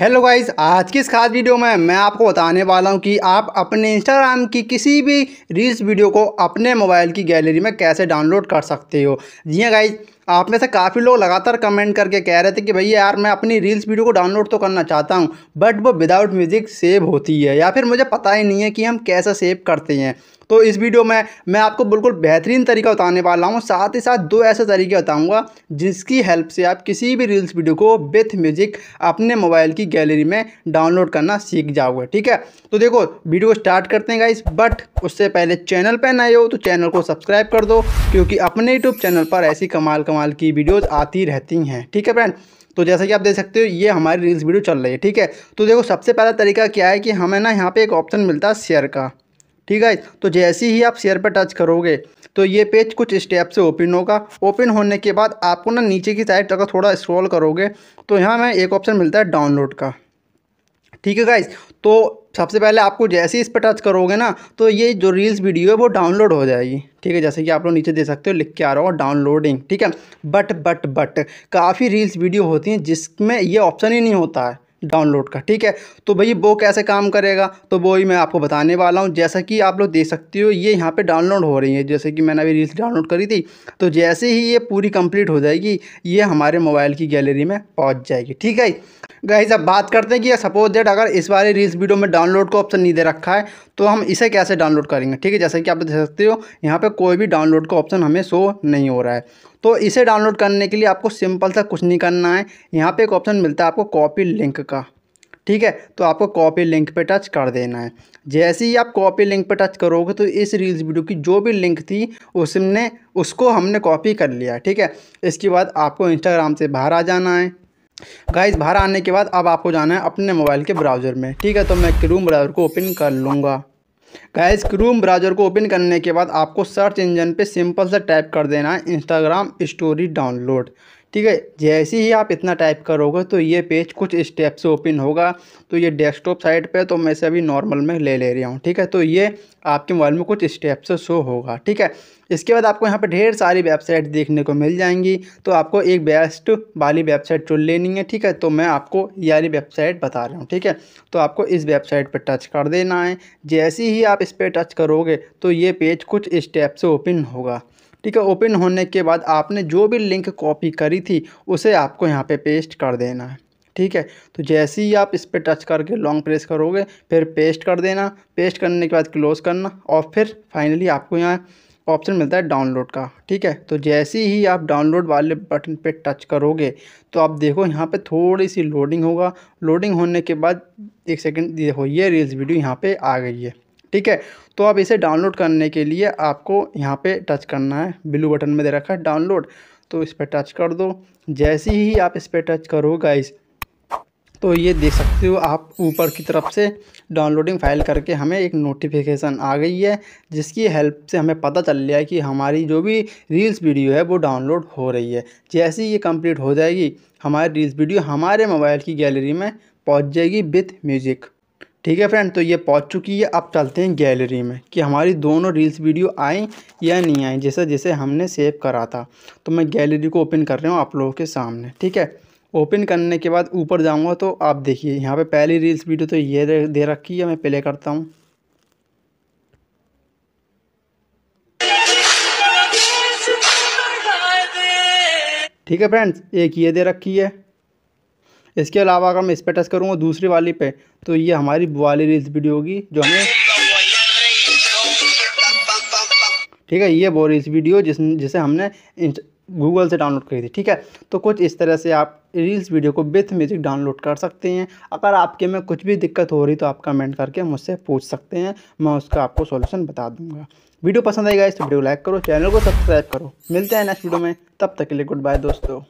hello guys आज की इस खास वीडियो में मैं आपको बताने वाला हूं कि आप अपने इंस्टाग्राम की किसी भी रील्स वीडियो को अपने मोबाइल की गैलरी में कैसे डाउनलोड कर सकते हो जी हाँ गाइज़ आप में से काफ़ी लोग लगातार कमेंट करके कह रहे थे कि भैया यार मैं अपनी रील्स वीडियो को डाउनलोड तो करना चाहता हूँ बट वो विदाउट म्यूज़िक सेव होती है या फिर मुझे पता ही नहीं है कि हम कैसे सेव करते हैं तो इस वीडियो में मैं आपको बिल्कुल बेहतरीन तरीका बताने वाला हूँ साथ ही साथ दो ऐसे तरीके बताऊँगा जिसकी हेल्प से आप किसी भी रील्स वीडियो को विथ म्यूजिक अपने मोबाइल की गैलरी में डाउनलोड करना सीख जाओगे ठीक है तो देखो वीडियो स्टार्ट करते हैं गाइस बट उससे पहले चैनल पर नए हो तो चैनल को सब्सक्राइब कर दो क्योंकि अपने यूट्यूब चैनल पर ऐसी कमाल कमाल की वीडियोज़ आती रहती हैं ठीक है फ्रेंड तो जैसा कि आप देख सकते हो ये हमारी रील्स वीडियो चल रही है ठीक है तो देखो सबसे पहला तरीका क्या है कि हमें ना यहाँ पे एक ऑप्शन मिलता है शेयर का ठीक है तो जैसे ही आप शेयर पर टच करोगे तो ये पेज कुछ स्टेप से ओपन होगा ओपन होने के बाद आपको ना नीचे की साइड अगर थोड़ा स्क्रॉल करोगे तो यहाँ में एक ऑप्शन मिलता है डाउनलोड का ठीक है गाइज तो सबसे पहले आपको जैसे ही इस पर टच करोगे ना तो ये जो रील्स वीडियो है वो डाउनलोड हो जाएगी ठीक है जैसे कि आप लोग नीचे दे सकते हो लिख के आ रहा हो डाउनलोडिंग ठीक है बट बट बट काफ़ी रील्स वीडियो होती हैं जिसमें ये ऑप्शन ही नहीं होता है डाउनलोड का ठीक है तो भाई वो कैसे काम करेगा तो वो ही मैं आपको बताने वाला हूँ जैसा कि आप लोग देख सकते हो ये यहाँ पे डाउनलोड हो रही है जैसे कि मैंने अभी रील्स डाउनलोड करी थी तो जैसे ही ये पूरी कंप्लीट हो जाएगी ये हमारे मोबाइल की गैलरी में पहुँच जाएगी ठीक है गाइज अब बात करते हैं कि सपोज डेट अगर इस बार रील्स वीडियो में डाउनलोड का ऑप्शन नहीं दे रखा है तो हम इसे कैसे डाउनलोड करेंगे ठीक है जैसे कि आप देख सकते हो यहाँ पर कोई भी डाउनलोड का ऑप्शन हमें शो नहीं हो रहा है तो इसे डाउनलोड करने के लिए आपको सिंपल सा कुछ नहीं करना है यहाँ पे एक ऑप्शन मिलता है आपको कॉपी लिंक का ठीक है तो आपको कॉपी लिंक पे टच कर देना है जैसे ही आप कॉपी लिंक पे टच करोगे तो इस रील्स वीडियो की जो भी लिंक थी उसने उसको हमने कॉपी कर लिया ठीक है इसके बाद आपको इंस्टाग्राम से बाहर आ जाना है गाइस बाहर आने के बाद अब आपको जाना है अपने मोबाइल के ब्राउज़र में ठीक है तो मैं क्रूम ब्राउज़र को ओपन कर लूँगा गैस क्रूम ब्राउज़र को ओपन करने के बाद आपको सर्च इंजन पे सिंपल सा टाइप कर देना है इंस्टाग्राम स्टोरी डाउनलोड ठीक है जैसे ही आप इतना टाइप करोगे तो ये पेज कुछ स्टेप से ओपन होगा तो ये डेस्कटॉप साइड पे तो मैं इसे अभी नॉर्मल में ले ले रहा हूँ ठीक है तो ये आपके मोबाइल में कुछ स्टेप से शो होगा ठीक है इसके बाद आपको यहाँ पर ढेर सारी वेबसाइट देखने को मिल जाएंगी तो आपको एक बेस्ट वाली वेबसाइट चुन लेनी है ठीक है तो मैं आपको ये वाली वेबसाइट बता रहा हूँ ठीक है तो आपको इस वेबसाइट पर टच कर देना है जैसे ही आप इस पर टच करोगे तो ये पेज कुछ स्टेप से ओपन होगा ठीक है ओपन होने के बाद आपने जो भी लिंक कॉपी करी थी उसे आपको यहाँ पे पेस्ट कर देना है ठीक है तो जैसे ही आप इस पर टच करके लॉन्ग प्रेस करोगे फिर पेस्ट कर देना पेस्ट करने के बाद क्लोज़ करना और फिर फाइनली आपको यहाँ ऑप्शन मिलता है डाउनलोड का ठीक है तो जैसे ही आप डाउनलोड वाले बटन पे टच करोगे तो आप देखो यहाँ पे थोड़ी सी लोडिंग होगा लोडिंग होने के बाद एक सेकंड हो ये रील्स वीडियो यहाँ पे आ गई है ठीक है तो आप इसे डाउनलोड करने के लिए आपको यहाँ पे टच करना है ब्लू बटन में दे रखा है डाउनलोड तो इस पर टच कर दो जैसे ही आप इस पर टच करो गाइस तो ये देख सकते हो आप ऊपर की तरफ से डाउनलोडिंग फाइल करके हमें एक नोटिफिकेशन आ गई है जिसकी हेल्प से हमें पता चल गया कि हमारी जो भी रील्स वीडियो है वो डाउनलोड हो रही है जैसे ही ये कंप्लीट हो जाएगी हमारी रील्स वीडियो हमारे मोबाइल की गैलरी में पहुंच जाएगी विथ म्यूज़िक ठीक है फ्रेंड तो ये पहुंच चुकी है अब चलते हैं गैलरी में कि हमारी दोनों रील्स वीडियो आए या नहीं आए जैसे जैसे हमने सेव करा था तो मैं गैलरी को ओपन कर रहा हूँ आप लोगों के सामने ठीक है ओपन करने के बाद ऊपर जाऊँगा तो आप देखिए यहाँ पर पहली रील्स वीडियो तो ये दे रखी है मैं प्ले करता हूँ ठीक है फ्रेंड्स एक ये दे रखी है इसके अलावा अगर मैं इस पर टच करूँगा दूसरी वाली पे तो ये हमारी वाली रील्स वीडियो होगी जो हमें ठीक है ये वो रील्स वीडियो जिस जिसे हमने गूगल से डाउनलोड करी थी ठीक है तो कुछ इस तरह से आप रील्स वीडियो को विथ म्यूज़िक डाउनलोड कर सकते हैं अगर आपके में कुछ भी दिक्कत हो रही तो आप कमेंट करके मुझसे पूछ सकते हैं मैं उसका आपको सोल्यूशन बता दूंगा वीडियो पसंद आएगा इस वीडियो लाइक करो चैनल को सब्सक्राइब करो मिलते हैं नेक्स्ट वीडियो में तब तक के लिए गुड बाय दोस्तों